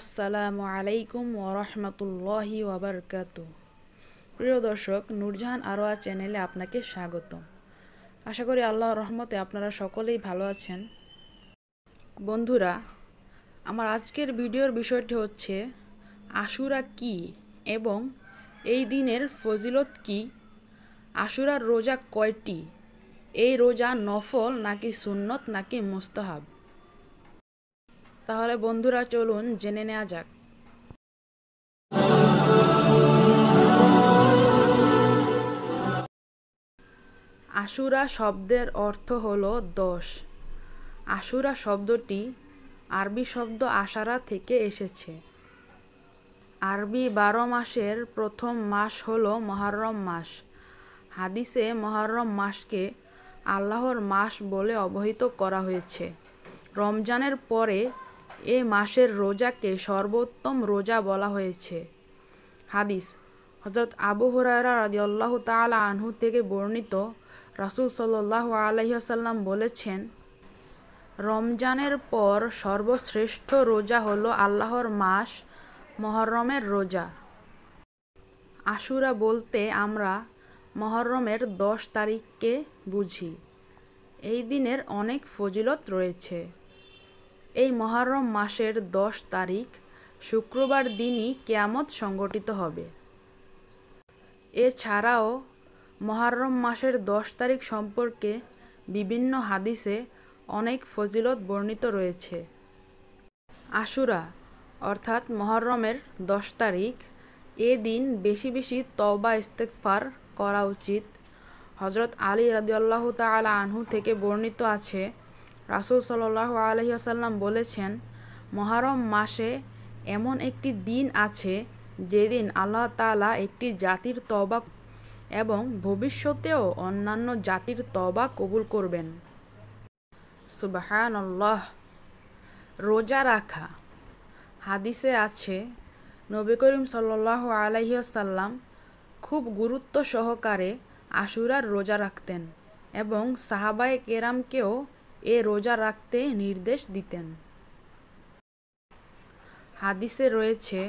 আসসালামু আলাইকুম ওরহমতুল্লাহি ওবরকাত প্রিয় দর্শক নূরজাহান আরোয়া চ্যানেলে আপনাকে স্বাগত আশা করি আল্লাহর রহমতে আপনারা সকলেই ভালো আছেন বন্ধুরা আমার আজকের ভিডিওর বিষয়টি হচ্ছে আশুরা কি এবং এই দিনের ফজিলত কি আশুরার রোজা কয়টি এই রোজা নফল নাকি সুন্নত নাকি মুস্তাহাব তাহলে বন্ধুরা চলুন জেনে নেওয়া যাক আশুরা শব্দের অর্থ হল দশ আশুরা শব্দটি আরবি শব্দ আশারা থেকে এসেছে আরবি বারো মাসের প্রথম মাস হল মহরম মাস হাদিসে মহরম মাসকে আল্লাহর মাস বলে অবহিত করা হয়েছে রমজানের পরে এ মাসের রোজাকে সর্বোত্তম রোজা বলা হয়েছে হাদিস হজরত আবু হরারা রাজি আল্লাহ তালা আনহু থেকে বর্ণিত রাসুল সাল্লাহ আলহিহাসাল্লাম বলেছেন রমজানের পর সর্বশ্রেষ্ঠ রোজা হলো আল্লাহর মাস মহরমের রোজা আশুরা বলতে আমরা মহরমের দশ তারিখকে বুঝি এই দিনের অনেক ফজিলত রয়েছে এই মহরম মাসের দশ তারিখ শুক্রবার দিনই কেয়ামত সংগঠিত হবে এছাড়াও মহরম মাসের দশ তারিখ সম্পর্কে বিভিন্ন হাদিসে অনেক ফজিলত বর্ণিত রয়েছে আশুরা অর্থাৎ মহরমের দশ তারিখ এ দিন বেশি বেশি তওবা ইস্তেকফার করা উচিত হজরত আলী রাজিউল্লাহ তালা আনহু থেকে বর্ণিত আছে রাসুল সাল্লাহ আলহিহাসাল্লাম বলেছেন মহারম মাসে এমন একটি দিন আছে যেদিন আল্লাহ তালা একটি জাতির তবা এবং ভবিষ্যতেও অন্যান্য জাতির তবা কবুল করবেন সুবাহ রোজা রাখা হাদিসে আছে নবী করিম সাল্লাহ আলহিহাসাল্লাম খুব গুরুত্ব সহকারে আশুরার রোজা রাখতেন এবং সাহাবায়ে কেরামকেও এ রোজা রাখতে নির্দেশ দিতেন হাদিসে রয়েছে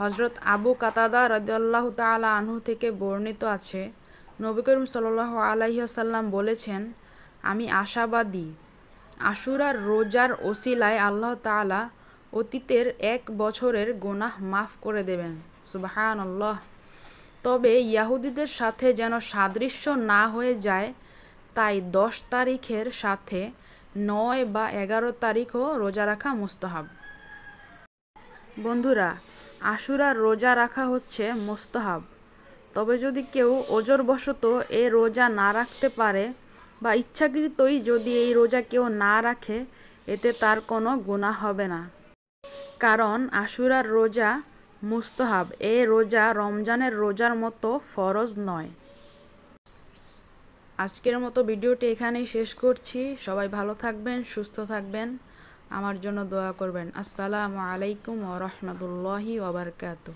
হজরত আবু কাতাদা রাজিয়াল্লাহ তালা আনহু থেকে বর্ণিত আছে নবী করিম সাল আলাইসাল্লাম বলেছেন আমি আশাবাদী আশুরার রোজার ওসিলায় আল্লাহ তালা অতীতের এক বছরের গোনাহ মাফ করে দেবেন সুবাহান তবে ইয়াহুদিদের সাথে যেন সাদৃশ্য না হয়ে যায় তাই দশ তারিখের সাথে নয় বা এগারো তারিখও রোজা রাখা মুস্তাহাব বন্ধুরা আশুরার রোজা রাখা হচ্ছে মোস্তহাব তবে যদি কেউ ওজরবশত এ রোজা না রাখতে পারে বা ইচ্ছাকৃতই যদি এই রোজা কেউ না রাখে এতে তার কোনো গুণা হবে না কারণ আশুরার রোজা মুস্তহাব এ রোজা রমজানের রোজার মতো ফরজ নয় আজকের মতো ভিডিওটি এখানেই শেষ করছি সবাই ভালো থাকবেন সুস্থ থাকবেন আমার জন্য দোয়া করবেন আসসালামু আলাইকুম ও রহমতুল্লাহি ওবরকাতু